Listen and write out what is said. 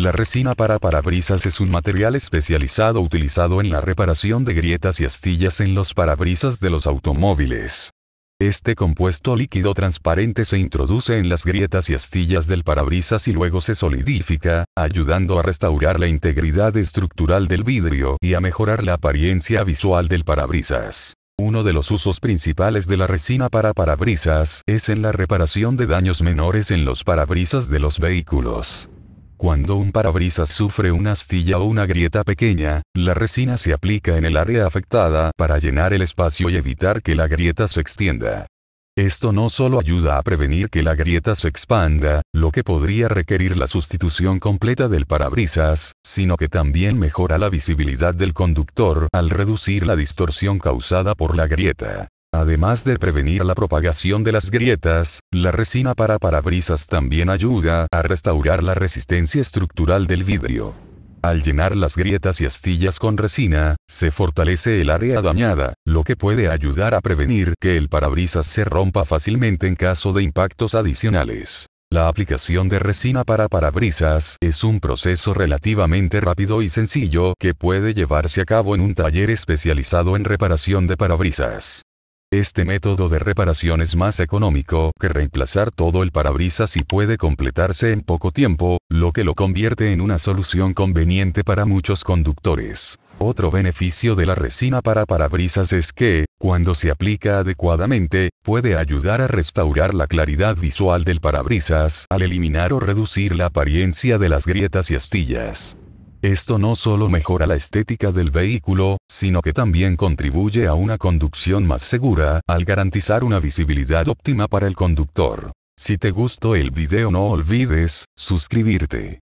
La resina para parabrisas es un material especializado utilizado en la reparación de grietas y astillas en los parabrisas de los automóviles. Este compuesto líquido transparente se introduce en las grietas y astillas del parabrisas y luego se solidifica, ayudando a restaurar la integridad estructural del vidrio y a mejorar la apariencia visual del parabrisas. Uno de los usos principales de la resina para parabrisas es en la reparación de daños menores en los parabrisas de los vehículos. Cuando un parabrisas sufre una astilla o una grieta pequeña, la resina se aplica en el área afectada para llenar el espacio y evitar que la grieta se extienda. Esto no solo ayuda a prevenir que la grieta se expanda, lo que podría requerir la sustitución completa del parabrisas, sino que también mejora la visibilidad del conductor al reducir la distorsión causada por la grieta. Además de prevenir la propagación de las grietas, la resina para parabrisas también ayuda a restaurar la resistencia estructural del vidrio. Al llenar las grietas y astillas con resina, se fortalece el área dañada, lo que puede ayudar a prevenir que el parabrisas se rompa fácilmente en caso de impactos adicionales. La aplicación de resina para parabrisas es un proceso relativamente rápido y sencillo que puede llevarse a cabo en un taller especializado en reparación de parabrisas. Este método de reparación es más económico que reemplazar todo el parabrisas y puede completarse en poco tiempo, lo que lo convierte en una solución conveniente para muchos conductores. Otro beneficio de la resina para parabrisas es que, cuando se aplica adecuadamente, puede ayudar a restaurar la claridad visual del parabrisas al eliminar o reducir la apariencia de las grietas y astillas. Esto no solo mejora la estética del vehículo, sino que también contribuye a una conducción más segura, al garantizar una visibilidad óptima para el conductor. Si te gustó el video no olvides, suscribirte.